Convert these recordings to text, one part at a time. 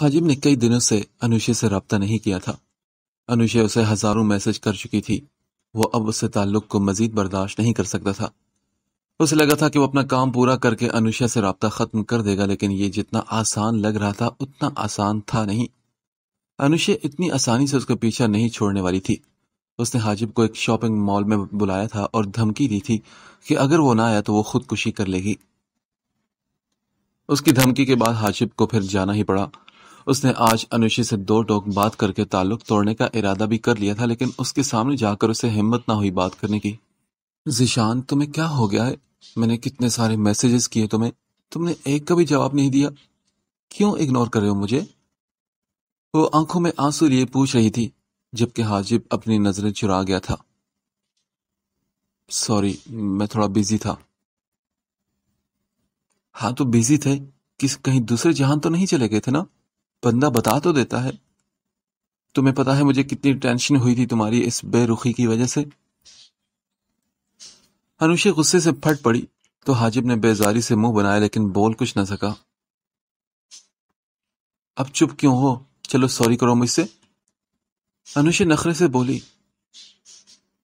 हाजिम ने कई दिनों से अनुषे से रबता नहीं किया था अनुषे उसे हजारों मैसेज कर चुकी थी वो अब उससे ताल्लुक को मजीद बर्दाश्त नहीं कर सकता था उसे लगा था कि वो अपना काम पूरा करके अनुषा से रबता ख़त्म कर देगा लेकिन ये जितना आसान लग रहा था उतना आसान था नहीं अनुषे इतनी आसानी से उसका पीछा नहीं छोड़ने वाली थी उसने हाजिब को एक शॉपिंग मॉल में बुलाया था और धमकी दी थी कि अगर वो ना आया तो वो खुदकुशी कर लेगी उसकी धमकी के बाद हाजिब को फिर जाना ही पड़ा उसने आज अनुषी से दो टोक बात करके ताल्लुक तोड़ने का इरादा भी कर लिया था लेकिन उसके सामने जाकर उसे हिम्मत ना हुई बात करने की जिशान तुम्हें क्या हो गया है मैंने कितने सारे मैसेजेस किए तुम्हें तुमने एक का भी जवाब नहीं दिया क्यों इग्नोर कर रहे हो मुझे वो आंखों में आंसू लिए पूछ रही थी जबकि हाजिब अपनी नजरें चुरा गया था सॉरी मैं थोड़ा बिजी था हाँ तो बिजी थे किस कहीं दूसरे जहां तो नहीं चले गए थे ना बंदा बता तो देता है तुम्हें पता है मुझे कितनी टेंशन हुई थी तुम्हारी इस बेरुखी की वजह से अनुषे गुस्से से फट पड़ी तो हाजिब ने बेजारी से मुंह बनाया लेकिन बोल कुछ ना सका अब चुप क्यों हो चलो सॉरी करो मुझसे अनुषे नखरे से बोली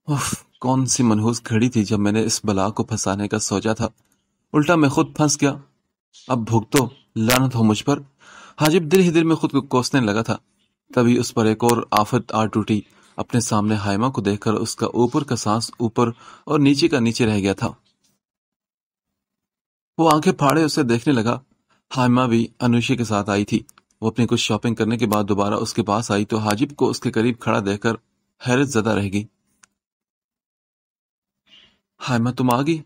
उफ, कौन सी मनहूस घड़ी थी जब मैंने इस बला को फंसाने का सोचा था उल्टा मैं खुद फंस गया अब भुगतो लानत हो मुझ पर हाजिब दिल ही दिल में खुद को कोसने लगा था तभी उस पर एक और आफत आ टूटी अपने सामने हायमा को देखकर उसका ऊपर का सांस ऊपर और नीचे का नीचे रह गया था वो आंखें फाड़े उसे देखने लगा हायमा भी अनुषे के साथ आई थी वो अपनी कुछ शॉपिंग करने के बाद दोबारा उसके पास आई तो हाजिब को उसके करीब खड़ा देखकर हैरत ज्यादा रह गई हायमा तुम आ गई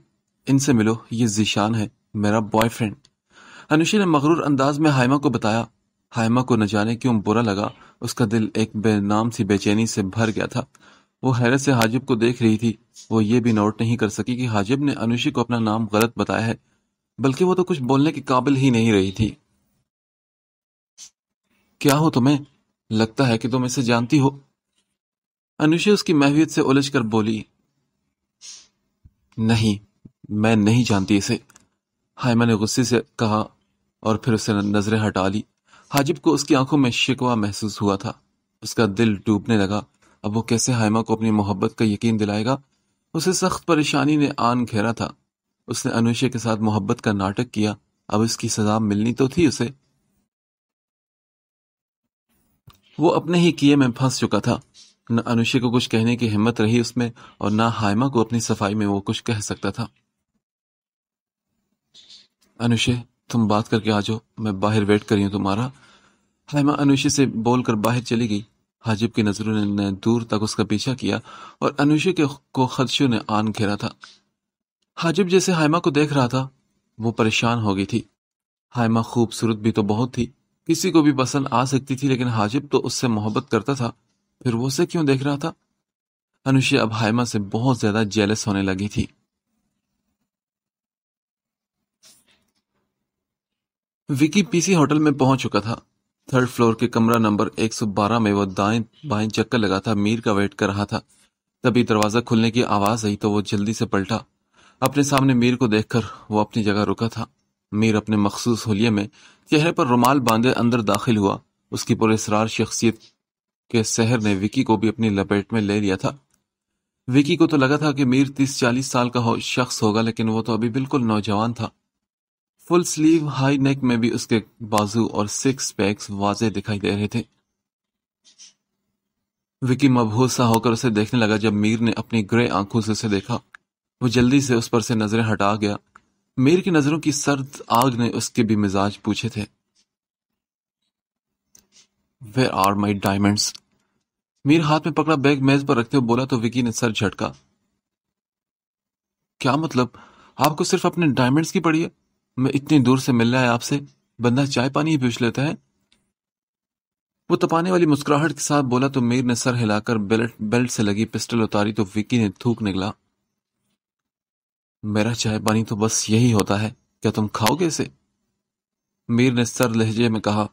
इनसे मिलो ये जीशान है मेरा बॉयफ्रेंड हनुशी ने मकर अंदाज में हायमा को बताया हायमा को न जाने क्यों बुरा लगा उसका दिल एक बेनाम सी बेचैनी से भर गया था वो हैरत से हाजिब को देख रही थी वो ये भी नोट नहीं कर सकी कि हाजिब ने अनुषी को अपना नाम गलत बताया है बल्कि वो तो कुछ बोलने के काबिल ही नहीं रही थी क्या हो तुम्हें लगता है कि तुम इसे जानती हो अनुषी उसकी महवियत से उलझ कर बोली नहीं मैं नहीं जानती इसे हायमा ने गुस्से से कहा और फिर उसने नजरें हटा ली हाजिब को उसकी आंखों में शिकवा महसूस हुआ था उसका दिल डूबने लगा अब वो कैसे हायमा को अपनी मोहब्बत का यकीन दिलाएगा उसे सख्त परेशानी ने आन घेरा था उसने अनुषे के साथ मोहब्बत का नाटक किया अब इसकी सजा मिलनी तो थी उसे वो अपने ही किए में फंस चुका था न अनुषे को कुछ कहने की हिम्मत रही उसमें और ना हायमा को अपनी सफाई में वो कुछ कह सकता था अनुषे तुम बात करके आ जाओ मैं बाहर वेट करी हूँ तुम्हारा हायमा अनुषी से बोलकर बाहर चली गई हाजिब की नजरों ने दूर तक उसका पीछा किया और अनुषी के को खदशों ने आन घेरा था हाजिब जैसे हायमा को देख रहा था वो परेशान हो गई थी हायमा खूबसूरत भी तो बहुत थी किसी को भी पसंद आ सकती थी लेकिन हाजिब तो उससे मोहब्बत करता था फिर वो उसे क्यों देख रहा था अनुषी अब हायमा से बहुत ज्यादा जेलस होने लगी थी विकी पीसी होटल में पहुंच चुका था थर्ड फ्लोर के कमरा नंबर 112 में वो दाएं बाएं चक्कर लगा था मीर का वेट कर रहा था तभी दरवाजा खुलने की आवाज आई तो वो जल्दी से पलटा अपने सामने मीर को देखकर वो अपनी जगह रुका था मीर अपने मखसूस होलिये में चेहरे पर रुमाल बांधे अंदर दाखिल हुआ उसकी पुरेसरार शख्सियत के शहर ने विकी को भी अपनी लपेट में ले लिया था विकी को तो लगा था कि मीर तीस चालीस साल का हो शख्स होगा लेकिन वो तो अभी बिल्कुल नौजवान था फुल स्लीव हाई नेक में भी उसके बाजू और सिक्स पैक्स वाजे दिखाई दे रहे थे विकी मबहूसा होकर उसे देखने लगा जब मीर ने अपनी ग्रे आंखों से उसे देखा वो जल्दी से उस पर से नजरें हटा गया मीर की नजरों की सर्द आग ने उसके भी मिजाज पूछे थे where are my diamonds Mir हाथ में पकड़ा बैग मेज पर रखते हुए बोला तो विकी ने सर झटका क्या मतलब आपको सिर्फ अपने डायमंड्स की पड़ी है मैं इतनी दूर से मिल रहा है आपसे बंदा चाय पानी ही पूछ लेता है वो तपाने वाली मुस्कुराहट के साथ बोला तो मीर ने सर हिलाकर बेल्ट बेल्ट से लगी पिस्टल उतारी तो विकी ने थूक निकला मेरा चाय पानी तो बस यही होता है क्या तुम खाओगे इसे मीर ने सर लहजे में कहा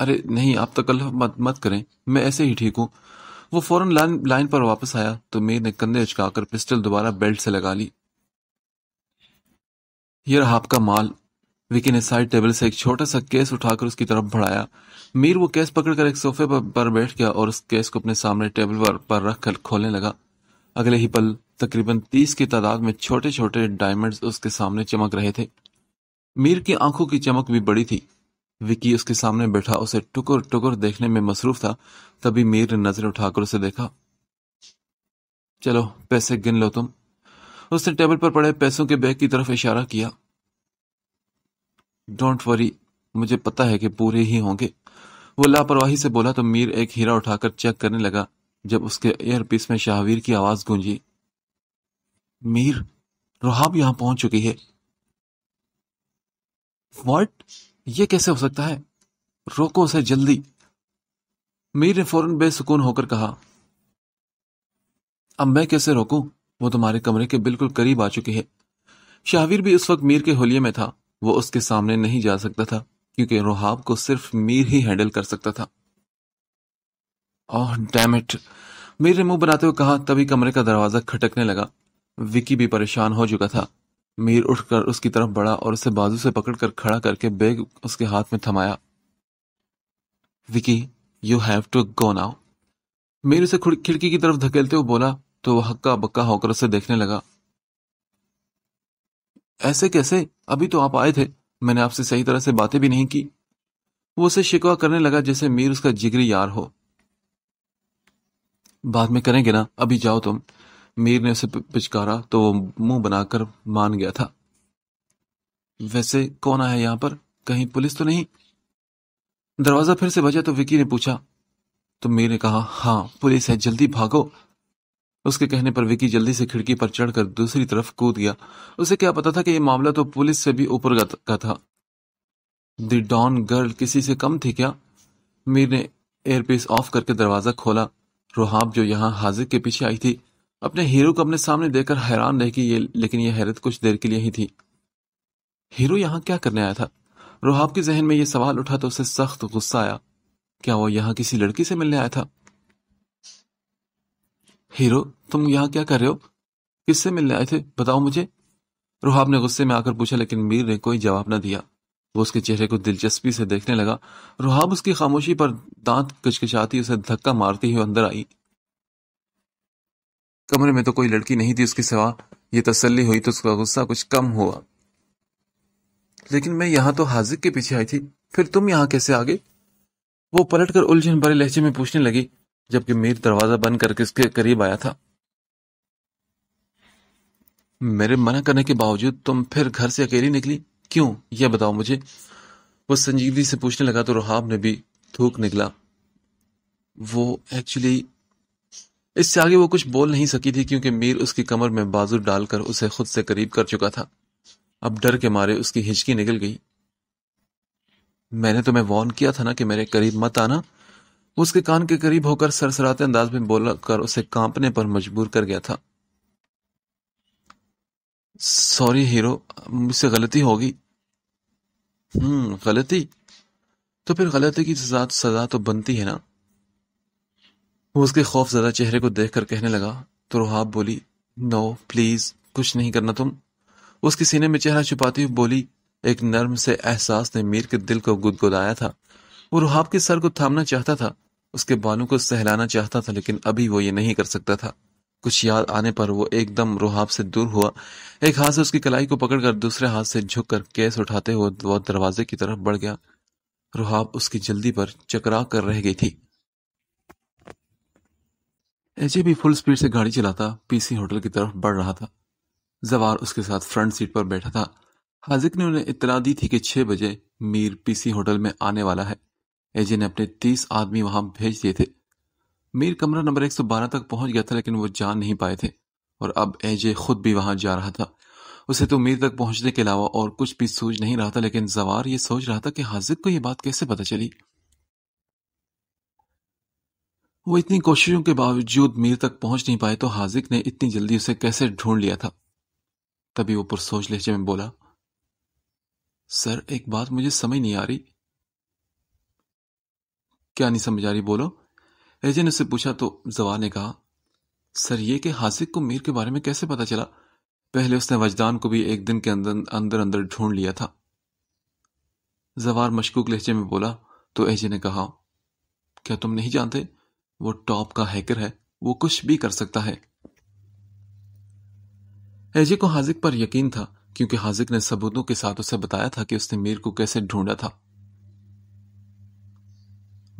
अरे नहीं आप तो कल मत मत करें मैं ऐसे ही ठीक हूं वो फौरन लाइन लाइन पर वापस आया तो मीर ने कंधे उचकाकर पिस्टल दोबारा बेल्ट से लगा ली ये रहा आपका माल विकी ने साइड टेबल से एक छोटा सा केस उठाकर उसकी तरफ बढ़ाया मीर वो केस पकड़कर एक सोफे पर, पर बैठ गया और उस केस को अपने सामने टेबल पर, पर रख कर खोलने लगा अगले ही पल तकरीबन तीस की तादाद में छोटे छोटे डायमंड्स उसके सामने चमक रहे थे मीर की आंखों की चमक भी बड़ी थी विकी उसके सामने बैठा उसे टुकुर टुकुर देखने में मसरूफ था तभी मीर ने नजर उठाकर उसे देखा चलो पैसे गिन लो तुम उसने टेबल पर पड़े पैसों के बैग की तरफ इशारा किया डोंट वरी मुझे पता है कि पूरे ही होंगे वो लापरवाही से बोला तो मीर एक हीरा उठाकर चेक करने लगा जब उसके एयरपीस में शाहवीर की आवाज गूंजी मीर रोहाब यहां पहुंच चुकी है वॉट ये कैसे हो सकता है रोको उसे जल्दी मीर ने फौरन बेसुकून होकर कहा अब मैं कैसे रोकूं वो तुम्हारे कमरे के बिल्कुल करीब आ चुकी है शाहवीर भी उस वक्त मीर के होलिये में था वो उसके सामने नहीं जा सकता था क्योंकि रोहाब को सिर्फ मीर ही हैंडल कर सकता था ओह मीर ने मुंह बनाते हुए कहा तभी कमरे का दरवाजा खटकने लगा विकी भी परेशान हो चुका था मीर उठकर उसकी तरफ बढ़ा और उसे बाजू से पकड़कर खड़ा करके बैग उसके हाथ में थमाया Vicky you have to go now Mir उसे खिड़की की तरफ धकेलते हुए बोला तो वह हक्का बक्का होकर उसे देखने लगा ऐसे कैसे अभी तो आप आए थे मैंने आपसे सही तरह से बातें भी नहीं की वो उसे शिकवा करने लगा जैसे मीर उसका जिगरी यार हो बाद में करेंगे ना अभी जाओ तुम मीर ने उसे पिचकारा तो वो मुंह बनाकर मान गया था वैसे कौन आया यहां पर कहीं पुलिस तो नहीं दरवाजा फिर से बजा तो विकी ने पूछा तो मीर ने कहा हाँ पुलिस है जल्दी भागो उसके कहने पर विकी जल्दी से खिड़की पर चढ़कर दूसरी तरफ कूद गया उसे क्या पता था कि यह मामला तो पुलिस से भी ऊपर का था दी डॉन गर्ल किसी से कम थी क्या मीर ने एयरपीस ऑफ करके दरवाजा खोला रोहाब जो यहाँ हाजिर के पीछे आई थी अपने हीरो को अपने सामने देखकर हैरान रह गई ये लेकिन यह हैरत कुछ देर के लिए ही थी हीरो यहाँ क्या करने आया था रोहाब के जहन में यह सवाल उठा तो उसे सख्त गुस्सा आया क्या वो यहाँ किसी लड़की से मिलने आया था हीरो तुम यहाँ क्या कर रहे हो किससे मिलने आए थे बताओ मुझे रुहाब ने गुस्से में आकर पूछा लेकिन मीर ने कोई जवाब न दिया वो उसके चेहरे को दिलचस्पी से देखने लगा रुहाब उसकी खामोशी पर दांत कचकचाती उसे धक्का मारती हुई अंदर आई कमरे में तो कोई लड़की नहीं थी उसके सिवा ये तसल्ली हुई तो उसका गुस्सा कुछ कम हुआ लेकिन मैं यहां तो हाजिक के पीछे आई थी फिर तुम यहां कैसे आ गए वो पलटकर उलझन भरे लहजे में पूछने लगी जबकि मीर दरवाज़ा बंद करके इसके करीब आया था मेरे मना करने के बावजूद तुम फिर घर से अकेली निकली क्यों यह बताओ मुझे वो संजीवनी से पूछने लगा तो रुहाब ने भी थूक निकला वो एक्चुअली इससे आगे वो कुछ बोल नहीं सकी थी क्योंकि मीर उसकी कमर में बाजू डालकर उसे खुद से करीब कर चुका था अब डर के मारे उसकी हिचकी निकल गई मैंने तुम्हें वार्न किया था ना कि मेरे करीब मत आना उसके कान के करीब होकर सरसराते अंदाज में बोला कर उसे कांपने पर मजबूर कर गया था सॉरी हीरो मुझसे गलती होगी हम्म गलती तो फिर गलती की सजा सजा तो बनती है ना वो उसके खौफ ज़्यादा चेहरे को देख कर कहने लगा तो रोहाब बोली नो प्लीज़ कुछ नहीं करना तुम उसके सीने में चेहरा छुपाती हुई बोली एक नर्म से एहसास ने मीर के दिल को गुदगुदाया था वो रुहाब के सर को थामना चाहता था उसके बालों को सहलाना चाहता था लेकिन अभी वो ये नहीं कर सकता था कुछ याद आने पर वो एकदम रुहाब से दूर हुआ एक हाथ से उसकी कलाई को पकड़कर दूसरे हाथ से झुक कर केस उठाते हुए वो दरवाजे की तरफ बढ़ गया रुहाब उसकी जल्दी पर चकरा कर रह गई थी एजे भी फुल स्पीड से गाड़ी चलाता पीसी होटल की तरफ बढ़ रहा था जवार उसके साथ फ्रंट सीट पर बैठा था हाजिक ने उन्हें इतला दी थी कि छह बजे मीर पीसी होटल में आने वाला है एजे ने अपने तीस आदमी वहां भेज दिए थे मीर कमरा नंबर एक तक पहुंच गया था लेकिन वो जान नहीं पाए थे और अब एजे खुद भी वहां जा रहा था उसे तो मीर तक पहुंचने के अलावा और कुछ भी सोच नहीं रहा था लेकिन जवार ये सोच रहा था कि हाजिद को यह बात कैसे पता चली वो इतनी कोशिशों के बावजूद मीर तक पहुंच नहीं पाए तो हाजिक ने इतनी जल्दी उसे कैसे ढूंढ लिया था तभी वो पुरसोच लहजे में बोला सर एक बात मुझे समझ नहीं आ रही क्या नहीं समझ आ रही बोलो एजे ने उससे पूछा तो जवा ने कहा सर ये कि हासिक को मीर के बारे में कैसे पता चला पहले उसने वजदान को भी एक दिन के अंदर अंदर अंदर ढूंढ लिया था जवार मशकूक लहजे में बोला तो एजे ने कहा क्या तुम नहीं जानते वो टॉप का हैकर है वो कुछ भी कर सकता है एजे को हाजिक पर यकीन था क्योंकि हाजिक ने सबूतों के साथ उसे बताया था कि उसने मीर को कैसे ढूंढा था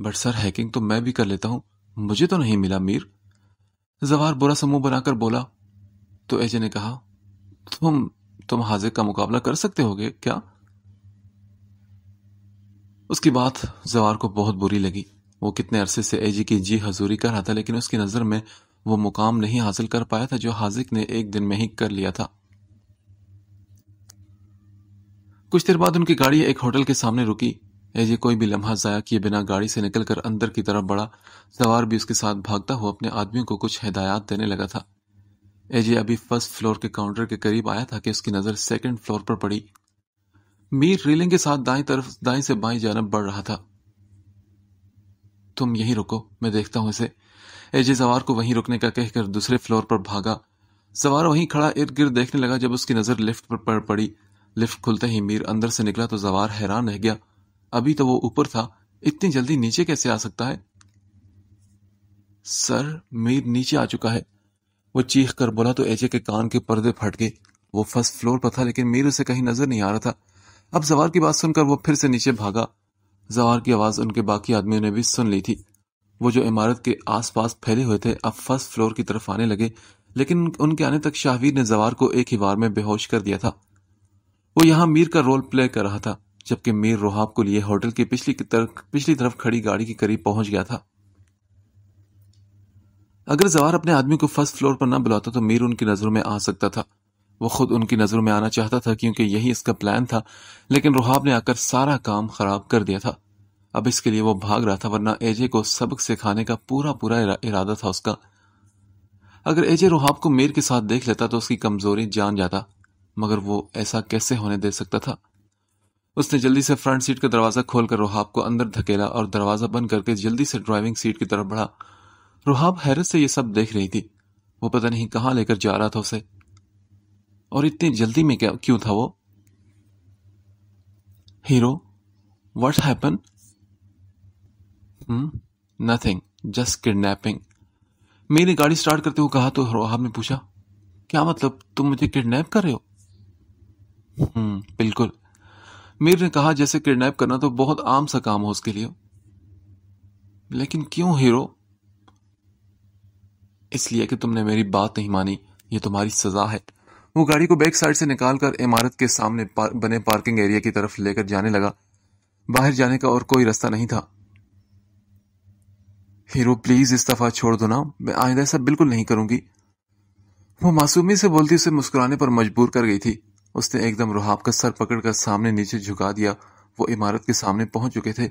बट सर हैकिंग तो मैं भी कर लेता हूं मुझे तो नहीं मिला मीर जवार बुरा समूह बनाकर बोला तो एजे ने कहा तुम तुम हाजिर का मुकाबला कर सकते होगे क्या उसकी बात जवार को बहुत बुरी लगी वो कितने अरसे से एजी की जी हजूरी कर रहा था लेकिन उसकी नज़र में वो मुकाम नहीं हासिल कर पाया था जो हाजिक ने एक दिन में ही कर लिया था कुछ देर बाद उनकी गाड़ी एक होटल के सामने रुकी एजे कोई भी लम्हा ज़ाया किए बिना गाड़ी से निकलकर अंदर की तरफ बढ़ा सवार भी उसके साथ भागता हुआ अपने आदमियों को कुछ हिदायत देने लगा था एजे अभी फर्स्ट फ्लोर के काउंटर के करीब आया था कि उसकी नज़र सेकंड फ्लोर पर पड़ी मीर रेलिंग के साथ दाएं तरफ दाएं से बाएं जानब बढ़ रहा था तुम यहीं रुको मैं देखता हूं इसे एजे सवार को वहीं रुकने का कहकर दूसरे फ्लोर पर भागा सवार वहीं खड़ा इर्द गिर्द देखने लगा जब उसकी नज़र लिफ्ट पर पड़ पड़ी लिफ्ट खुलते ही मीर अंदर से निकला तो जवार हैरान रह गया अभी तो वो ऊपर था इतनी जल्दी नीचे कैसे आ सकता है सर मीर नीचे आ चुका है वो चीख कर बोला तो एजे के कान के पर्दे फट गए वो फर्स्ट फ्लोर पर था लेकिन मीर उसे कहीं नजर नहीं आ रहा था अब जवार की बात सुनकर वो फिर से नीचे भागा जवार की आवाज उनके बाकी आदमियों ने भी सुन ली थी वो जो इमारत के आसपास फैले हुए थे अब फर्स्ट फ्लोर की तरफ आने लगे लेकिन उनके आने तक शाहवीर ने जवार को एक ही बार में बेहोश कर दिया था वो यहां मीर का रोल प्ले कर रहा था जबकि मीर रोहाब को लिए होटल की पिछली तरफ पिछली तरफ खड़ी गाड़ी के करीब पहुंच गया था अगर जवार अपने आदमी को फर्स्ट फ्लोर पर न बुलाता तो मीर उनकी नज़रों में आ सकता था वो खुद उनकी नज़रों में आना चाहता था क्योंकि यही इसका प्लान था लेकिन रोहाब ने आकर सारा काम खराब कर दिया था अब इसके लिए वो भाग रहा था वरना एजे को सबक सिखाने का पूरा पूरा इरादा था उसका अगर एजे रोहाब को मीर के साथ देख लेता तो उसकी कमजोरी जान जाता मगर वो ऐसा कैसे होने दे सकता था उसने जल्दी से फ्रंट सीट का दरवाजा खोलकर रोहाब को अंदर धकेला और दरवाजा बंद करके जल्दी से ड्राइविंग सीट की तरफ बढ़ा रोहाब हैरत से यह सब देख रही थी वो पता नहीं कहाँ लेकर जा रहा था उसे और इतनी जल्दी में क्या क्यों था वो hero what happen nothing just kidnapping मेरी गाड़ी स्टार्ट करते हुए कहा तो रोहाब ने पूछा क्या मतलब तुम मुझे किडनैप कर रहे हो हम्म बिल्कुल मीर ने कहा जैसे किडनैप करना तो बहुत आम सा काम हो उसके लिए लेकिन क्यों हीरो इसलिए कि तुमने मेरी बात नहीं मानी ये तुम्हारी सजा है वो गाड़ी को बैक साइड से निकालकर इमारत के सामने पार, बने पार्किंग एरिया की तरफ लेकर जाने लगा बाहर जाने का और कोई रास्ता नहीं था हीरो प्लीज इस दफा छोड़ दो ना मैं आइंदा ऐसा बिल्कुल नहीं करूंगी वो मासूमी से बोलती उसे मुस्कुराने पर मजबूर कर गई थी उसने एकदम रुहाब का सर पकड़कर सामने नीचे झुका दिया वो इमारत के सामने पहुंच चुके थे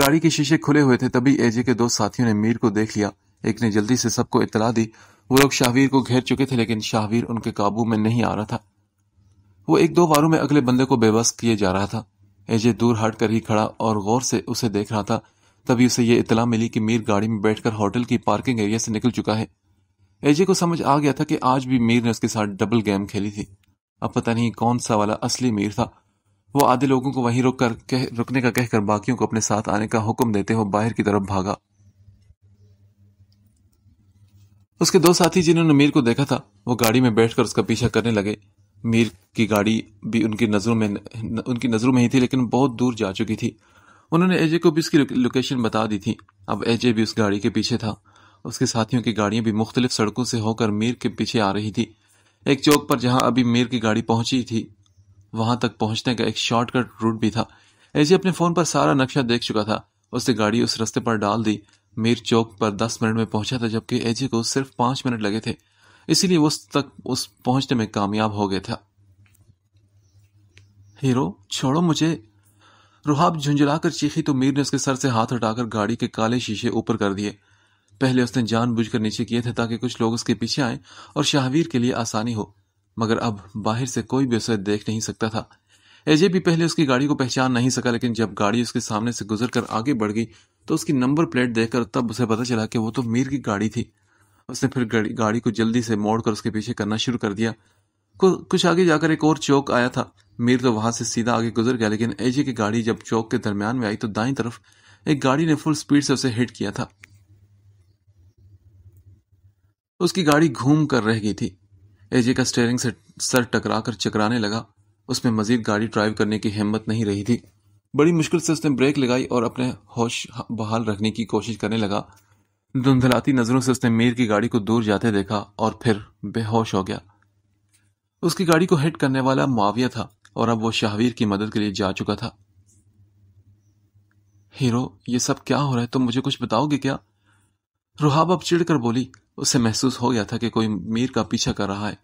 गाड़ी के शीशे खुले हुए थे तभी एजे के दो साथियों ने मीर को देख लिया एक ने जल्दी से सबको इतला दी वो लोग शाहवीर को घेर चुके थे लेकिन शाहवीर उनके काबू में नहीं आ रहा था वो एक दो बारों में अगले बंदे को बेबस किए जा रहा था एजे दूर हट कर ही खड़ा और गौर से उसे देख रहा था तभी उसे ये इतला मिली कि मीर गाड़ी में बैठकर होटल की पार्किंग एरिया से निकल चुका है एजे को समझ आ गया था कि आज भी मीर ने उसके साथ डबल गेम खेली थी अब पता नहीं कौन सा वाला असली मीर था वो आधे लोगों को वहीं रुक कर कह रुकने का कहकर बाकियों को अपने साथ आने का हुक्म देते हुए बाहर की तरफ भागा उसके दो साथी जिन्होंने मीर को देखा था वो गाड़ी में बैठकर उसका पीछा करने लगे मीर की गाड़ी भी उनकी नज़रों में न, उनकी नज़रों में ही थी लेकिन बहुत दूर जा चुकी थी उन्होंने एजे को भी उसकी लोकेशन बता दी थी अब एजे भी उस गाड़ी के पीछे था उसके साथियों की गाड़ियां भी मुख्तलिफ सड़कों से होकर मीर के पीछे आ रही थी एक चौक पर जहां अभी मीर की गाड़ी पहुंची थी वहां तक पहुंचने का एक शॉर्टकट रूट भी था ऐसे अपने फोन पर सारा नक्शा देख चुका था उसने गाड़ी उस रास्ते पर डाल दी मीर चौक पर दस मिनट में पहुंचा था जबकि एजे को सिर्फ पांच मिनट लगे थे इसीलिए उस तक उस पहुंचने में कामयाब हो गया था हीरो छोड़ो मुझे रुहाब झुंझुलाकर चीखी तो मीर ने उसके सर से हाथ हटाकर गाड़ी के काले शीशे ऊपर कर दिए पहले उसने जान बुझ कर नीचे किए थे ताकि कुछ लोग उसके पीछे आए और शाहवीर के लिए आसानी हो मगर अब बाहर से कोई भी उसे देख नहीं सकता था एजे भी पहले उसकी गाड़ी को पहचान नहीं सका लेकिन जब गाड़ी उसके सामने से गुजर कर आगे बढ़ गई तो उसकी नंबर प्लेट देखकर तब उसे पता चला कि वो तो मीर की गाड़ी थी उसने फिर गाड़ी को जल्दी से मोड़ कर उसके पीछे करना शुरू कर दिया कुछ आगे जाकर एक और चौक आया था मीर तो वहां से सीधा आगे गुजर गया लेकिन एजे की गाड़ी जब चौक के दरमियान में आई तो दाई तरफ एक गाड़ी ने फुल स्पीड से उसे हिट किया था उसकी गाड़ी घूम कर रह गई थी एजे का स्टेयरिंग से सर टकरा कर चकराने लगा उसमें मजीद गाड़ी ड्राइव करने की हिम्मत नहीं रही थी बड़ी मुश्किल से उसने ब्रेक लगाई और अपने होश बहाल रखने की कोशिश करने लगा धुंधलाती नजरों से उसने मीर की गाड़ी को दूर जाते देखा और फिर बेहोश हो गया उसकी गाड़ी को हिट करने वाला मुआविया था और अब वो शाहवीर की मदद के लिए जा चुका था हीरो ये सब क्या हो रहा है तुम तो मुझे कुछ बताओगे क्या रुहाब अब चिड़कर कर बोली उसे महसूस हो गया था कि कोई मीर का पीछा कर रहा है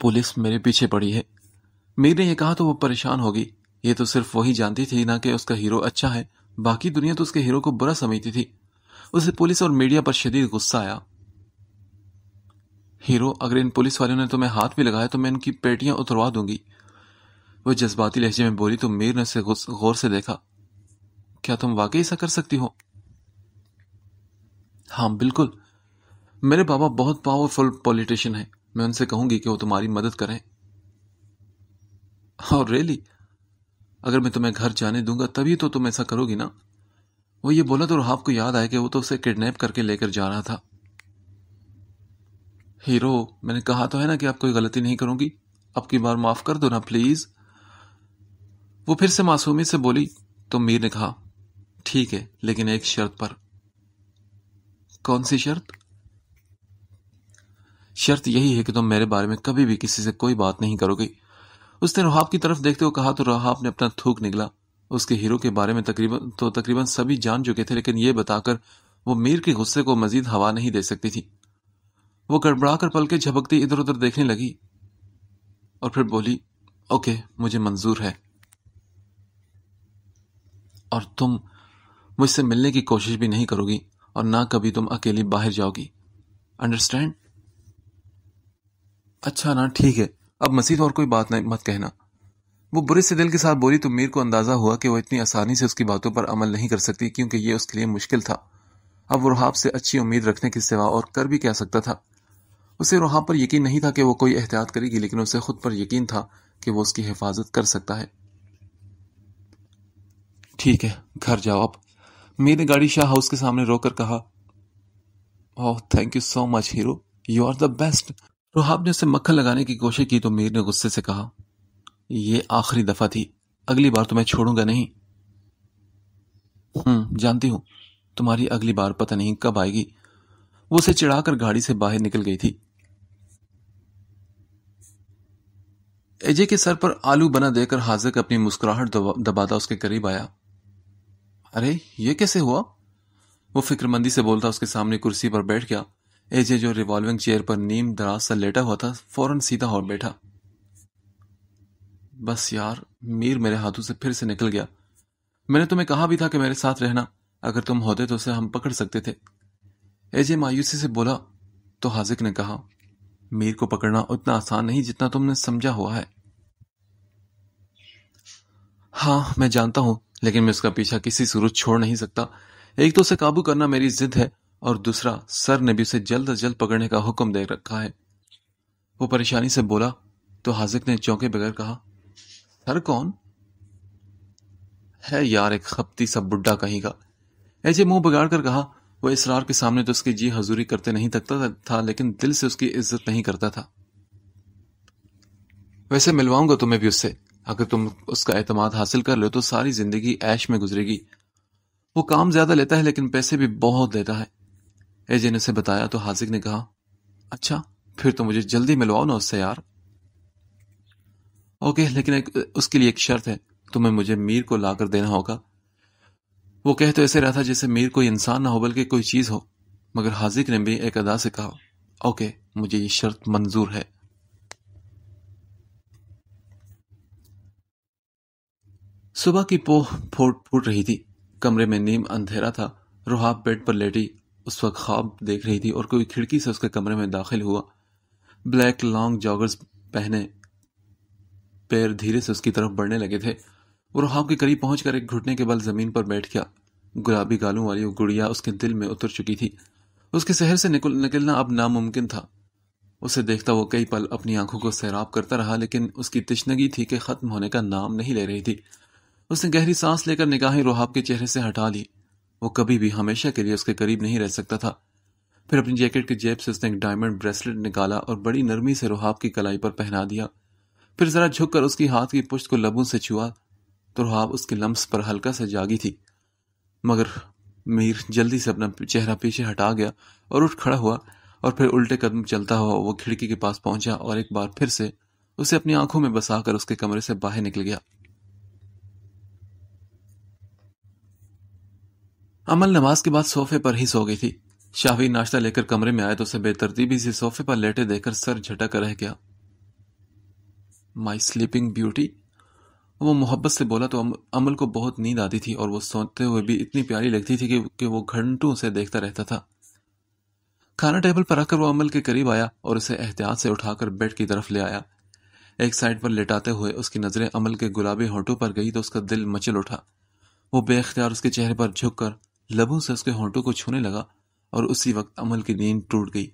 पुलिस मेरे पीछे पड़ी है मीर ने यह कहा तो वो परेशान होगी ये तो सिर्फ वही जानती थी ना कि उसका हीरो अच्छा है बाकी दुनिया तो उसके हीरो को बुरा समझती थी उसे पुलिस और मीडिया पर शदीद गुस्सा आया हीरो अगर इन पुलिस वालों ने तुम्हें हाथ भी लगाया तो मैं इनकी पेटियां उतरवा दूंगी वह जज्बाती लहजे में बोली तो मीर ने उसे गौर से देखा क्या तुम वाकई ऐसा कर सकती हो हाँ बिल्कुल मेरे बाबा बहुत पावरफुल पॉलिटिशियन हैं मैं उनसे कहूंगी कि वो तुम्हारी मदद करें और रेली अगर मैं तुम्हें घर जाने दूंगा तभी तो तुम ऐसा करोगी ना वो ये बोला तो राहाब को याद आया कि वो तो उसे किडनैप करके लेकर जा रहा था हीरो मैंने कहा तो है ना कि आप कोई गलती नहीं करूंगी अब की बार माफ कर दो ना प्लीज वो फिर से मासूमी से बोली तो मीर ने कहा ठीक है लेकिन एक शर्त पर कौन सी शर्त शर्त यही है कि तुम मेरे बारे में कभी भी किसी से कोई बात नहीं करोगे उसने रोहाब की तरफ देखते हुए कहा तो रोहाब ने अपना थूक निकला उसके हीरो के बारे में तकरीबन तो तकरीबन सभी जान चुके थे लेकिन ये बताकर वो मीर के गुस्से को मजीद हवा नहीं दे सकती थी वो गड़बड़ाकर पलके पल के झपकती इधर उधर देखने लगी और फिर बोली ओके मुझे मंजूर है और तुम मुझसे मिलने की कोशिश भी नहीं करोगी और ना कभी तुम अकेली बाहर जाओगी अंडरस्टैंड अच्छा ना ठीक है अब मसीद और कोई बात नहीं मत कहना वो बुरे से दिल के साथ बोली तो मीर को अंदाजा हुआ कि वो इतनी आसानी से उसकी बातों पर अमल नहीं कर सकती क्योंकि ये उसके लिए मुश्किल था अब वो रुहाब से अच्छी उम्मीद रखने के सिवा और कर भी क्या सकता था उसे रुहाब पर यकीन नहीं था कि वो कोई एहतियात करेगी लेकिन उसे खुद पर यकीन था कि वो उसकी हिफाजत कर सकता है ठीक है घर जाओ आप ने गाड़ी शाह हाउस के सामने रोककर कहा oh thank you so much hero you are the best Rohab ने उसे मक्खन लगाने की कोशिश की तो मीर ने गुस्से से कहा यह आखिरी दफा थी अगली बार तो मैं छोड़ूंगा नहीं हम्म जानती हूं तुम्हारी अगली बार पता नहीं कब आएगी वो उसे चिढ़ाकर गाड़ी से बाहर निकल गई थी अजय के सर पर आलू बना देकर हाजिर अपनी मुस्कुराहट दबाता उसके करीब आया अरे ये कैसे हुआ वो फिक्रमंदी से बोलता उसके सामने कुर्सी पर बैठ गया एजे जो रिवॉल्विंग चेयर पर नीम दराज सा लेटा हुआ था फौरन सीधा और बैठा बस यार मीर मेरे हाथों से फिर से निकल गया मैंने तुम्हें कहा भी था कि मेरे साथ रहना अगर तुम होते तो उसे हम पकड़ सकते थे एजे मायूसी से बोला तो हाजिक ने कहा मीर को पकड़ना उतना आसान नहीं जितना तुमने समझा हुआ है हाँ मैं जानता हूँ लेकिन मैं उसका पीछा किसी सूरत छोड़ नहीं सकता एक तो उसे काबू करना मेरी जिद है और दूसरा सर ने भी उसे जल्द अज जल्द पकड़ने का हुक्म दे रखा है वो परेशानी से बोला तो हाजिक ने चौंके बगैर कहा सर कौन है यार एक खपती सब बुढ़ा कहीं का ऐसे मुंह बिगाड़ कर कहा वो इसरार के सामने तो उसकी जी हजूरी करते नहीं तकता था लेकिन दिल से उसकी इज्जत नहीं करता था वैसे मिलवाऊंगा तुम्हें भी उससे अगर तुम उसका अहतमाद हासिल कर लो तो सारी जिंदगी ऐश में गुजरेगी वो काम ज्यादा लेता है लेकिन पैसे भी बहुत देता है एजे ने उसे बताया तो हाजिक ने कहा अच्छा फिर तो मुझे जल्दी मिलवाओ ना उससे यार ओके लेकिन एक, उसके लिए एक शर्त है तुम्हें मुझे मीर को लाकर देना होगा वो कह तो ऐसे रहा था जैसे मीर कोई इंसान ना हो बल्कि कोई चीज हो मगर हाजिक ने भी एक अदा से कहा ओके मुझे ये शर्त मंजूर है सुबह की पोह फूट फूट रही थी कमरे में नीम अंधेरा था रुहाब बेड पर लेटी उस वक्त ख्वाब देख रही थी और कोई खिड़की से उसके कमरे में दाखिल हुआ ब्लैक लॉन्ग जॉगर्स पहने पैर धीरे से उसकी तरफ बढ़ने लगे थे वो रुहाब के करीब पहुंचकर एक घुटने के बल जमीन पर बैठ गया गुलाबी गालों वाली गुड़िया उसके दिल में उतर चुकी थी उसके शहर से निकल निकलना अब नामुमकिन था उसे देखता वो कई पल अपनी आंखों को सैराब करता रहा लेकिन उसकी तिश्नगी थी कि खत्म होने का नाम नहीं ले रही थी उसने गहरी सांस लेकर निगाहें रोहाब के चेहरे से हटा ली वो कभी भी हमेशा के लिए उसके करीब नहीं रह सकता था फिर अपनी जैकेट की जेब से उसने एक डायमंड ब्रेसलेट निकाला और बड़ी नरमी से रोहाब की कलाई पर पहना दिया फिर जरा झुककर उसकी हाथ की पुष्ट को लबों से छुआ तो रोहाब उसके लम्ब पर हल्का सा जागी थी मगर मीर जल्दी से अपना चेहरा पीछे हटा गया और उठ खड़ा हुआ और फिर उल्टे कदम चलता हुआ वो खिड़की के पास पहुंचा और एक बार फिर से उसे अपनी आंखों में बसाकर उसके कमरे से बाहर निकल गया अमल नमाज के बाद सोफे पर ही सो गई थी शाहवी नाश्ता लेकर कमरे में आया तो उसे बेतरतीबी से सोफे पर लेटे देखकर सर झटक रह गया माई स्लीपिंग ब्यूटी वो मोहब्बत से बोला तो अमल को बहुत नींद आती थी और वो सोते हुए भी इतनी प्यारी लगती थी कि, कि वो घंटों से देखता रहता था खाना टेबल पर आकर वो अमल के करीब आया और उसे एहतियात से उठाकर बेड की तरफ ले आया एक साइड पर लेटाते हुए उसकी नज़रें अमल के गुलाबी होटों पर गई तो उसका दिल मचल उठा वो बेख्तियार उसके चेहरे पर झुक कर लबू से उसके होंठों को छूने लगा और उसी वक्त अमल की नींद टूट गई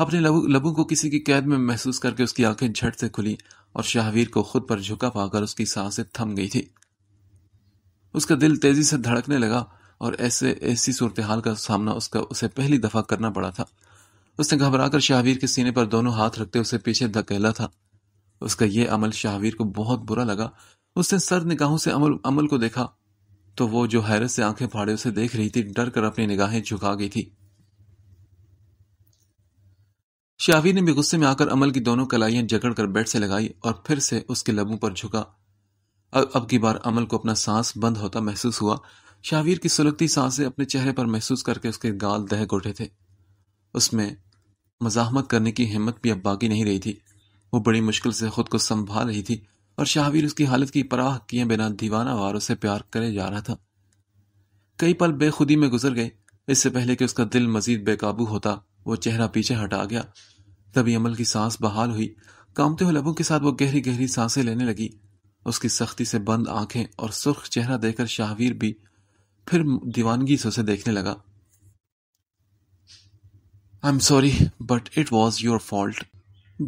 अपने लबू को किसी की कैद में महसूस करके उसकी आंखें झट से खुली और शाहवीर को खुद पर झुका पाकर उसकी सांसें थम गई थी उसका दिल तेजी से धड़कने लगा और ऐसे ऐसी सूरत हाल का सामना उसका उसे पहली दफा करना पड़ा था उसने घबराकर शाहवीर के सीने पर दोनों हाथ रखते उसे पीछे धकेला था उसका यह अमल शाहवीर को बहुत बुरा लगा उसने सर निगाहों से अमल अमल को देखा तो वो जो हैरत से आंखें फाड़े उसे देख रही थी डर कर अपनी निगाहें झुका गई थी शावीर ने भी गुस्से में आकर अमल की दोनों कलाइयां जकड़ कर बेड से लगाई और फिर से उसके लबों पर झुका अब अब की बार अमल को अपना सांस बंद होता महसूस हुआ शावीर की सुलगती सांसें अपने चेहरे पर महसूस करके उसके गाल दहक उठे थे उसमें मजाहमत करने की हिम्मत भी अब बाकी नहीं रही थी वो बड़ी मुश्किल से खुद को संभाल रही थी और शाहवीर उसकी हालत की पराह किए बिना दीवाना वार उसे प्यार करे जा रहा था कई पल बेखुदी में गुजर गए इससे पहले कि उसका दिल मजीद बेकाबू होता वो चेहरा पीछे हटा गया तभी अमल की सांस बहाल हुई कामते हुए लबों के साथ वो गहरी गहरी सांसें लेने लगी उसकी सख्ती से बंद आंखें और सुर्ख चेहरा देखकर शाहवीर भी फिर दीवानगी से उसे देखने लगा I am sorry but it was your fault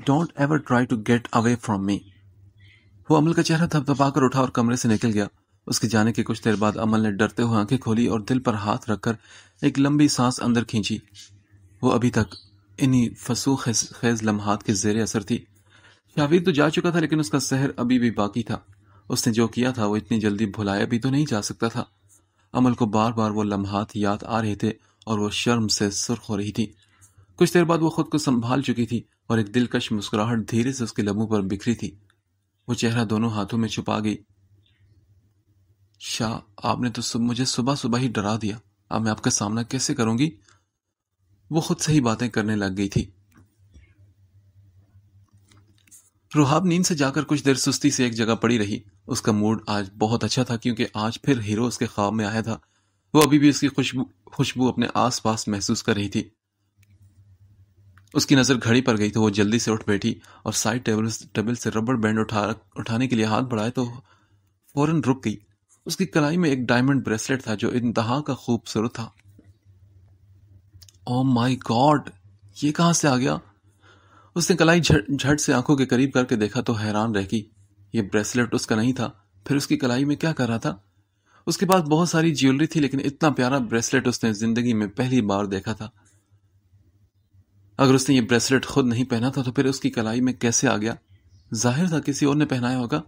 don't ever try to get away from me वो अमल का चेहरा कर उठा और कमरे से निकल गया उसके जाने के कुछ देर बाद अमल ने डरते हुए आंखें खोली और दिल पर हाथ रखकर एक लंबी सांस अंदर खींची वो अभी तक इन्हीं फसू खेज लम्हात के जेर असर थी शावीर तो जा चुका था लेकिन उसका सहर अभी भी बाकी था उसने जो किया था वो इतनी जल्दी भुलाया भी तो नहीं जा सकता था अमल को बार बार वो लम्हात याद आ रहे थे और वो शर्म से सुर्ख हो रही थी कुछ देर बाद वो खुद को संभाल चुकी थी और एक दिलकश मुस्कुराहट धीरे से उसके लबों पर बिखरी थी वो चेहरा दोनों हाथों में छुपा गई शाह आपने तो सुब मुझे सुबह सुबह ही डरा दिया अब मैं आपका सामना कैसे करूंगी वो खुद सही बातें करने लग गई थी रुहाब नींद से जाकर कुछ देर सुस्ती से एक जगह पड़ी रही उसका मूड आज बहुत अच्छा था क्योंकि आज फिर हीरो उसके ख्वाब में आया था वो अभी भी उसकी खुशबू खुशबू अपने आसपास महसूस कर रही थी उसकी नज़र घड़ी पर गई तो वो जल्दी से उठ बैठी और साइड टेबल टेबल से रबड़ बैंड उठा उठाने के लिए हाथ बढ़ाए तो फौरन रुक गई उसकी कलाई में एक डायमंड ब्रेसलेट था जो इंतहा का खूबसूरत था ओ माई गॉड ये कहा से आ गया उसने कलाई झट से आंखों के करीब करके देखा तो हैरान रह गई ये ब्रेसलेट उसका नहीं था फिर उसकी कलाई में क्या कर रहा था उसके पास बहुत सारी ज्वेलरी थी लेकिन इतना प्यारा ब्रेसलेट उसने जिंदगी में पहली बार देखा था अगर उसने ये ब्रेसलेट खुद नहीं पहना था तो फिर उसकी कलाई में कैसे आ गया जाहिर था किसी और ने पहनाया होगा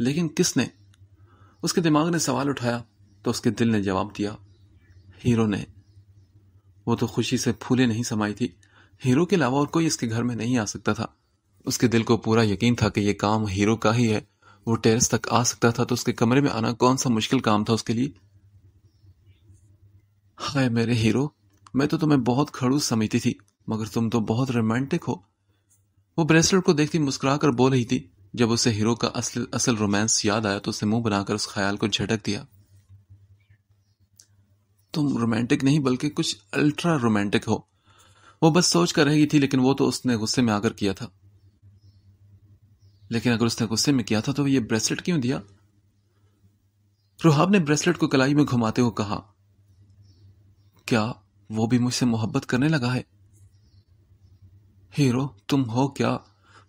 लेकिन किसने उसके दिमाग ने सवाल उठाया तो उसके दिल ने जवाब दिया हीरो ने वो तो खुशी से फूले नहीं समाई थी हीरो के अलावा और कोई इसके घर में नहीं आ सकता था उसके दिल को पूरा यकीन था कि यह काम हीरो का ही है वो टेरेस तक आ सकता था तो उसके कमरे में आना कौन सा मुश्किल काम था उसके लिए हाय मेरे हीरो मैं तो तुम्हें बहुत खड़ूस समझती थी मगर तुम तो बहुत रोमांटिक हो वो ब्रेसलेट को देखती मुस्कुरा कर बोल रही थी जब उसे हीरो का असल असल रोमांस याद आया तो उसे मुंह बनाकर उस ख्याल को झटक दिया तुम रोमांटिक नहीं बल्कि कुछ अल्ट्रा रोमांटिक हो वो बस सोच कर रही थी लेकिन वो तो उसने गुस्से में आकर किया था लेकिन अगर उसने गुस्से में किया था तो ये ब्रेसलेट क्यों दिया रुहाब ने ब्रेसलेट को कलाई में घुमाते हुए कहा क्या वो भी मुझसे मोहब्बत करने लगा है हीरो तुम हो क्या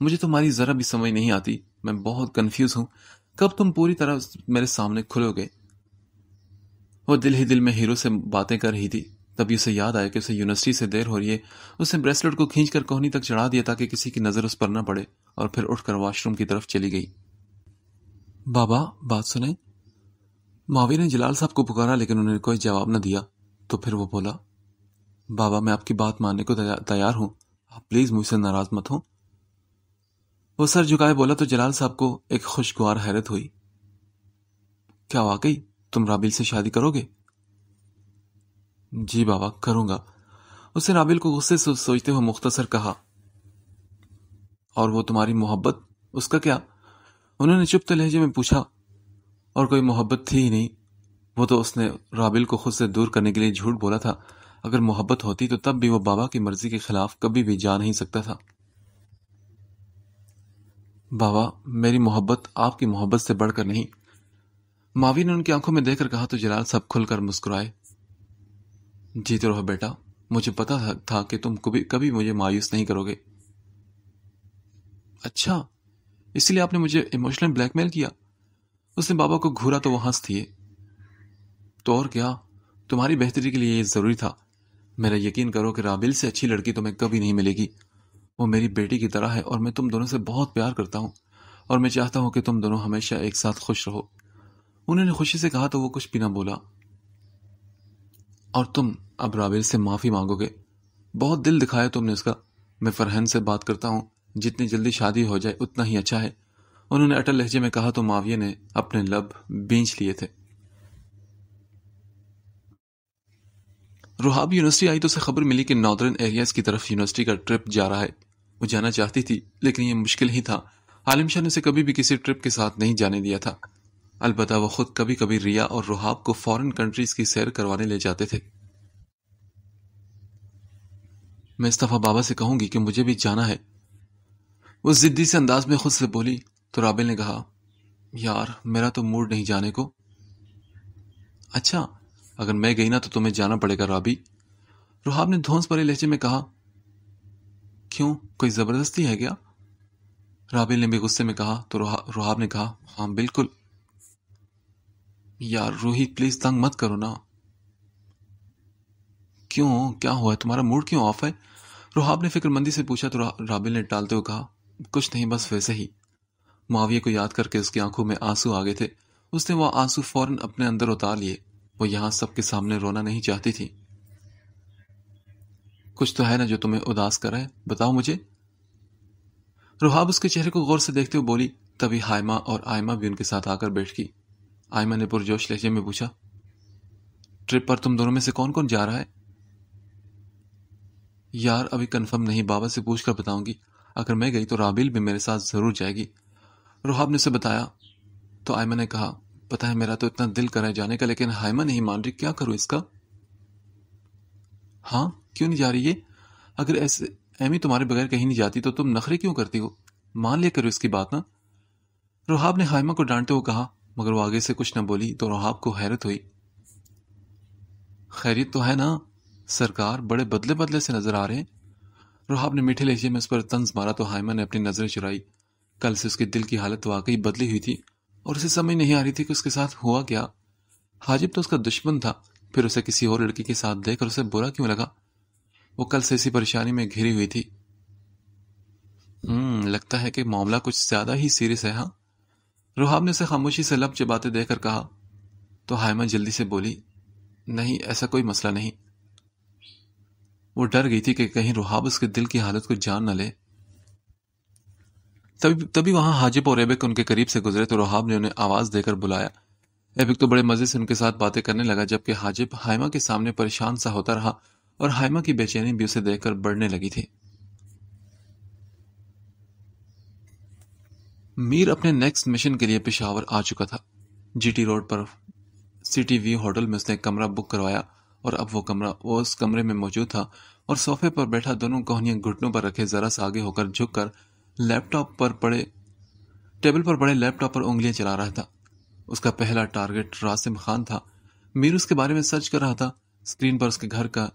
मुझे तुम्हारी ज़रा भी समझ नहीं आती मैं बहुत कंफ्यूज हूं कब तुम पूरी तरह मेरे सामने खुलोगे वो दिल ही दिल में हीरो से बातें कर रही थी तभी उसे याद आया कि उसे यूनिवर्सिटी से देर हो रही है उसने ब्रेसलेट को खींचकर कोहनी तक चढ़ा दिया ताकि किसी की नज़र उस पर न पड़े और फिर उठकर वॉशरूम की तरफ चली गई बाबा बात सुने मावी ने जलाल साहब को पुकारा लेकिन उन्होंने कोई जवाब न दिया तो फिर वो बोला बाबा मैं आपकी बात मानने को तैयार हूं आप प्लीज मुझसे नाराज मत हो वो सर झुकाए बोला तो जलाल साहब को एक खुशगवार हैरत हुई क्या वाकई तुम राबिल से शादी करोगे जी बाबा करूंगा उसने राबिल को गुस्से से सोचते हुए मुख्तसर कहा और वो तुम्हारी मोहब्बत उसका क्या उन्होंने चुप लहजे में पूछा और कोई मोहब्बत थी ही नहीं वो तो उसने राबिल को खुद से दूर करने के लिए झूठ बोला था अगर मोहब्बत होती तो तब भी वो बाबा की मर्जी के खिलाफ कभी भी जा नहीं सकता था बाबा मेरी मोहब्बत आपकी मोहब्बत से बढ़कर नहीं मावी ने उनकी आंखों में देखकर कहा तो जलाल सब खुलकर मुस्कुराए जीते तो रहो बेटा मुझे पता था कि तुम कभी कभी मुझे मायूस नहीं करोगे अच्छा इसलिए आपने मुझे इमोशनल ब्लैकमेल किया उसने बाबा को घूरा तो वो हंस दिए तो और क्या तुम्हारी बेहतरी के लिए ये ज़रूरी था मेरा यकीन करो कि राबिल से अच्छी लड़की तुम्हें कभी नहीं मिलेगी वो मेरी बेटी की तरह है और मैं तुम दोनों से बहुत प्यार करता हूँ और मैं चाहता हूँ कि तुम दोनों हमेशा एक साथ खुश रहो उन्होंने खुशी से कहा तो वो कुछ भी ना बोला और तुम अब राबिल से माफ़ी मांगोगे बहुत दिल दिखाया तुमने उसका मैं फरहन से बात करता हूँ जितनी जल्दी शादी हो जाए उतना ही अच्छा है उन्होंने अटल लहजे में कहा तो माविया ने अपने लब बींच लिए थे रोहाब यूनिवर्सिटी आई तो उसे खबर मिली कि नॉर्दर्न एरियाज की तरफ यूनिवर्सिटी का ट्रिप जा रहा है वो जाना चाहती थी लेकिन यह मुश्किल ही था आलिम शाह ने उसे कभी भी किसी ट्रिप के साथ नहीं जाने दिया था अलबत् वह खुद कभी कभी रिया और रोहाब को फॉरेन कंट्रीज की सैर करवाने ले जाते थे मैं इस्तफा बाबा से कहूंगी कि मुझे भी जाना है वो जिद्दी से अंदाज में खुद से बोली तो राबिल ने कहा यार मेरा तो मूड नहीं जाने को अच्छा अगर मैं गई ना तो तुम्हें जाना पड़ेगा राबी रुहाब ने धौंस भरे लहजे में कहा क्यों कोई ज़बरदस्ती है क्या राबिल ने भी गुस्से में कहा तो रुहा, रुहाब ने कहा हाँ बिल्कुल यार रूही प्लीज़ तंग मत करो ना क्यों क्या हुआ है तुम्हारा मूड क्यों ऑफ है रुहाब ने फिक्रमंदी से पूछा तो राबिल ने टालते हुए कहा कुछ नहीं बस वैसे ही माविया को याद करके उसकी आंखों में आंसू आ गए थे उसने वह आंसू फौरन अपने अंदर उतार लिए वो यहां सबके सामने रोना नहीं चाहती थी कुछ तो है ना जो तुम्हें उदास कर रहा है बताओ मुझे रुहाब उसके चेहरे को गौर से देखते हुए बोली तभी हायमा और आयमा भी उनके साथ आकर बैठ गई आयमा ने पुरजोश लहजे में पूछा ट्रिप पर तुम दोनों में से कौन कौन जा रहा है यार अभी कंफर्म नहीं बाबा से पूछ कर बताऊंगी अगर मैं गई तो राबिल भी मेरे साथ जरूर जाएगी रुहाब ने उसे बताया तो आयमा ने कहा पता है मेरा तो इतना दिल करा है जाने का लेकिन हायमा नहीं मान रही क्या करूं इसका हाँ क्यों नहीं जा रही है अगर ऐसे एमी तुम्हारे बगैर कहीं नहीं जाती तो तुम नखरे क्यों करती हो मान लिया करो इसकी बात ना रोहाब ने हायमा को डांटते हुए कहा मगर वो आगे से कुछ ना बोली तो रोहाब को हैरत हुई खैरियत तो है ना सरकार बड़े बदले बदले से नजर आ रहे हैं रोहाब ने मीठे लहजे में उस पर तंज मारा तो हायमा ने अपनी नजरें चुराई कल से उसके दिल की हालत वाकई बदली हुई थी और उसे समझ नहीं आ रही थी कि उसके साथ हुआ क्या हाजिब तो उसका दुश्मन था फिर उसे किसी और लड़की के साथ देखकर उसे बुरा क्यों लगा वो कल से इसी परेशानी में घिरी हुई थी हम्म लगता है कि मामला कुछ ज्यादा ही सीरियस है हाँ रुहाब ने उसे खामोशी से लब चबाते देखकर कहा तो हायमा जल्दी से बोली नहीं ऐसा कोई मसला नहीं वो डर गई थी कि कहीं रुहाब उसके दिल की हालत को जान न ले तभी तभी वहां हाजिब और एबिक उनके करीब से गुजरे तो रोहाब ने उन्हें आवाज़ देकर बुलाया एबिक तो बड़े मज़े से उनके साथ बातें करने लगा जबकि हाजिब हाइमा के सामने परेशान सा होता रहा और हाइमा की बेचैनी भी उसे देखकर बढ़ने लगी थी मीर अपने नेक्स्ट मिशन के लिए पेशावर आ चुका था जीटी रोड पर सिटी व्यू होटल में उसने कमरा बुक करवाया और अब वो कमरा वो उस कमरे में मौजूद था और सोफे पर बैठा दोनों कोहनियाँ घुटनों पर रखे ज़रा सा आगे होकर झुककर लैपटॉप पर पड़े टेबल पर पड़े लैपटॉप पर उंगलियां चला रहा था उसका पहला टारगेट रासिम खान था मीर उसके बारे में सर्च कर रहा था स्क्रीन पर उसके घर का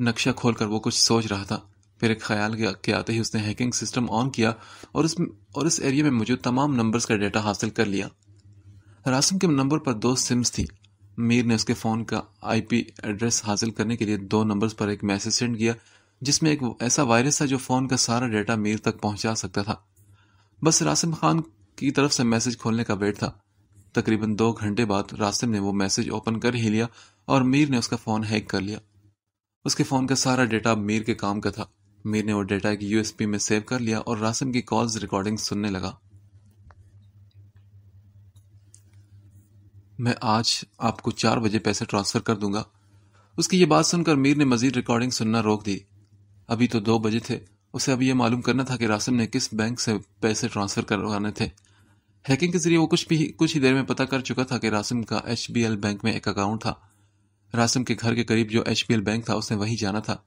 नक्शा खोलकर वो कुछ सोच रहा था फिर एक ख्याल के आते ही उसने हैकिंग सिस्टम ऑन किया और उस और इस एरिया में मौजूद तमाम नंबर्स का डेटा हासिल कर लिया रासिम के नंबर पर दो सिम्स थी मीर ने उसके फ़ोन का आईपी एड्रेस हासिल करने के लिए दो नंबर्स पर एक मैसेज सेंड किया जिसमें एक ऐसा वायरस था जो फ़ोन का सारा डेटा मीर तक पहुंचा सकता था बस रासिम खान की तरफ से मैसेज खोलने का वेट था तकरीबन दो घंटे बाद रासिम ने वो मैसेज ओपन कर ही लिया और मीर ने उसका फ़ोन हैक कर लिया उसके फ़ोन का सारा डेटा मीर के काम का था मीर ने वो डेटा एक यूएसपी में सेव कर लिया और रासिम की कॉल्स रिकॉर्डिंग सुनने लगा मैं आज आपको चार बजे पैसे ट्रांसफ़र कर दूंगा उसकी ये बात सुनकर मीर ने मजीद रिकॉर्डिंग सुनना रोक दी अभी तो दो बजे थे उसे अभी यह मालूम करना था कि रासिम ने किस बैंक से पैसे ट्रांसफ़र करवाने थे हैकिंग के जरिए वो कुछ भी कुछ ही देर में पता कर चुका था कि रासिम का एच बैंक में एक अकाउंट था रासिम के घर के करीब जो एच बैंक था उसने वहीं जाना था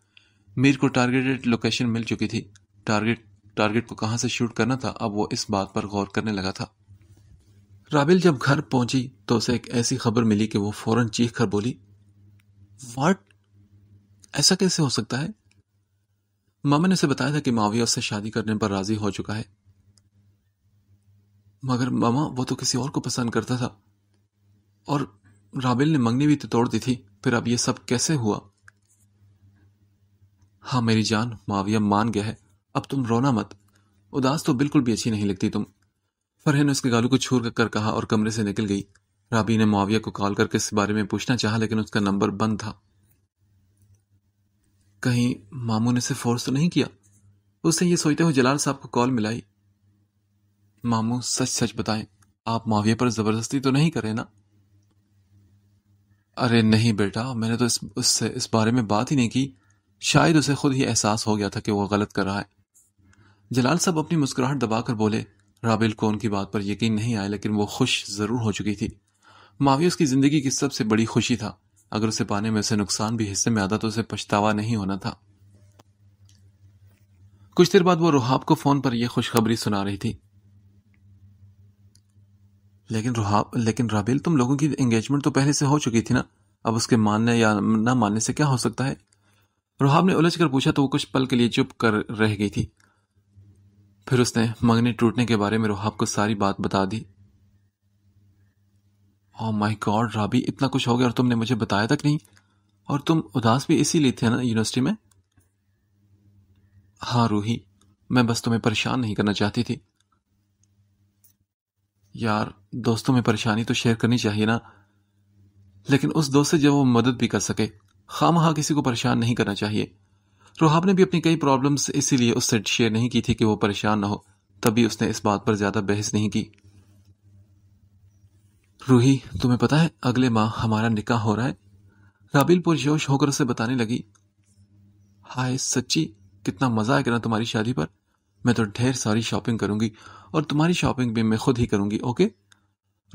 मीर को टारगेटेड लोकेशन मिल चुकी थी टारगेट टारगेट को कहाँ से शूट करना था अब वो इस बात पर गौर करने लगा था राबिल जब घर पहुंची तो उसे एक ऐसी खबर मिली कि वो फौरन चीख कर बोली वाट ऐसा कैसे हो सकता है मामा ने उसे बताया था कि माविया उससे शादी करने पर राजी हो चुका है मगर मामा वो तो किसी और को पसंद करता था और राबिल ने मंगनी भी तो तोड़ दी थी फिर अब ये सब कैसे हुआ हाँ मेरी जान माविया मान गया है अब तुम रोना मत उदास तो बिल्कुल भी अच्छी नहीं लगती तुम फरहे ने उसके गालू को छूर कर कहा और कमरे से निकल गई राबी ने माविया को कॉल करके इस बारे में पूछना चाहा लेकिन उसका नंबर बंद था कहीं मामू ने उसे फोर्स तो नहीं किया उसने ये सोचते हुए जलाल साहब को कॉल मिलाई मामू सच सच बताएं आप माविया पर ज़बरदस्ती तो नहीं करें ना अरे नहीं बेटा मैंने तो इस उससे इस बारे में बात ही नहीं की शायद उसे खुद ही एहसास हो गया था कि वो गलत कर रहा है जलाल साहब अपनी मुस्कुराहट दबाकर बोले राबिल को उनकी बात पर यकीन नहीं आया लेकिन वो खुश ज़रूर हो चुकी थी माविया उसकी ज़िंदगी की सबसे बड़ी खुशी था अगर उसे पाने में उसे नुकसान भी हिस्से में आता तो उसे पछतावा नहीं होना था कुछ देर बाद वो रुहाब को फोन पर यह खुशखबरी सुना रही थी लेकिन रुहाब लेकिन राबेल तुम लोगों की एंगेजमेंट तो पहले से हो चुकी थी ना अब उसके मानने या ना मानने से क्या हो सकता है रुहाब ने उलझ कर पूछा तो वो कुछ पल के लिए चुप कर रह गई थी फिर उसने मंगनी टूटने के बारे में रुहाब को सारी बात बता दी ओ माय गॉड राबी इतना कुछ हो गया और तुमने मुझे बताया तक नहीं और तुम उदास भी इसीलिए थे ना यूनिवर्सिटी में हाँ रूही मैं बस तुम्हें परेशान नहीं करना चाहती थी यार दोस्तों में परेशानी तो शेयर करनी चाहिए ना लेकिन उस दोस्त से जब वो मदद भी कर सके खाम हाँ किसी को परेशान नहीं करना चाहिए रोहाब ने भी अपनी कई प्रॉब्लम्स इसीलिए उससे शेयर नहीं की थी कि वो परेशान ना हो तभी उसने इस बात पर ज़्यादा बहस नहीं की रूही तुम्हें पता है अगले माह हमारा निकाह हो रहा है राबिल पुरजोश होकर उसे बताने लगी हाय सच्ची कितना मजा आएगा ना तुम्हारी शादी पर मैं तो ढेर सारी शॉपिंग करूंगी और तुम्हारी शॉपिंग भी मैं खुद ही करूंगी ओके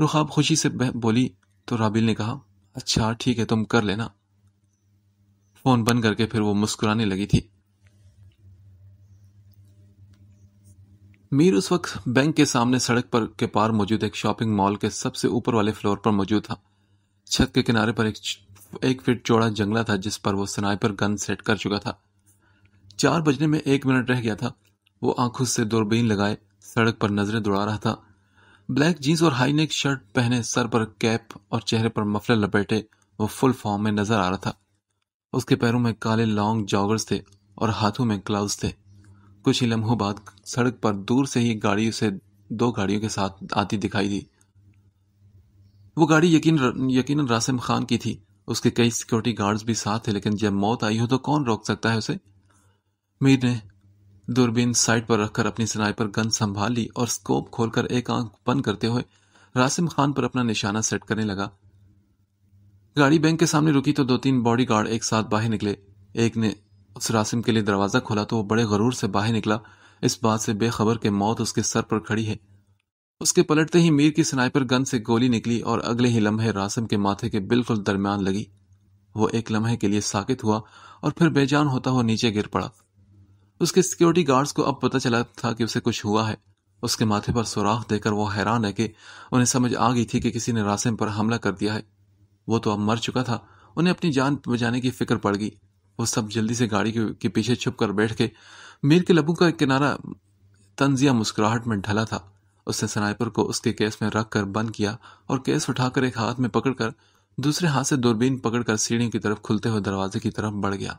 रुखाब खुशी से बोली तो राबिल ने कहा अच्छा ठीक है तुम कर लेना फोन बंद करके फिर वो मुस्कुराने लगी थी मीर उस वक्त बैंक के सामने सड़क पर के पार मौजूद एक शॉपिंग मॉल के सबसे ऊपर वाले फ्लोर पर मौजूद था छत के किनारे पर एक एक फिट चौड़ा जंगला था जिस पर वो स्नाइपर गन सेट कर चुका था चार बजने में एक मिनट रह गया था वो आंखों से दूरबीन लगाए सड़क पर नजरें दौड़ा रहा था ब्लैक जीन्स और हाई नेक शर्ट पहने सर पर कैप और चेहरे पर मफलर लपेटे वो फुल फॉर्म में नजर आ रहा था उसके पैरों में काले लॉन्ग जॉगर्स थे और हाथों में ग्लव्स थे कुछ ही लम्हों बाद सड़क पर दूर से ही गाड़ी उसे दो गाड़ियों के साथ आती दिखाई दी वो गाड़ी यकीन यकीन रासिम खान की थी उसके कई सिक्योरिटी गार्ड्स भी साथ थे लेकिन जब मौत आई हो तो कौन रोक सकता है उसे मीर ने दूरबीन साइड पर रखकर अपनी पर गन संभाल ली और स्कोप खोलकर एक आंख बंद करते हुए रासिम खान पर अपना निशाना सेट करने लगा गाड़ी बैंक के सामने रुकी तो दो तीन बॉडी गार्ड एक साथ बाहर निकले एक ने उस रासिम के लिए दरवाज़ा खोला तो वो बड़े गरूर से बाहर निकला इस बात से बेखबर के मौत उसके सर पर खड़ी है उसके पलटते ही मीर की स्नाइपर गन से गोली निकली और अगले ही लम्हे रासिम के माथे के बिल्कुल दरमियान लगी वो एक लम्हे के लिए साकित हुआ और फिर बेजान होता हुआ नीचे गिर पड़ा उसके सिक्योरिटी गार्ड्स को अब पता चला था कि उसे कुछ हुआ है उसके माथे पर सुराख देकर वो हैरान है कि उन्हें समझ आ गई थी कि किसी ने रासिम पर हमला कर दिया है वो तो अब मर चुका था उन्हें अपनी जान बचाने की फिक्र पड़ गई वो सब जल्दी से गाड़ी के, के पीछे छुप कर बैठ के मीर के लबों का एक किनारा तंजिया मुस्कुराहट में ढला था उसने स्नाइपर को उसके केस में रख कर बंद किया और केस उठाकर एक हाथ में पकड़कर दूसरे हाथ से दूरबीन पकड़कर सीढ़ी की तरफ खुलते हुए दरवाजे की तरफ बढ़ गया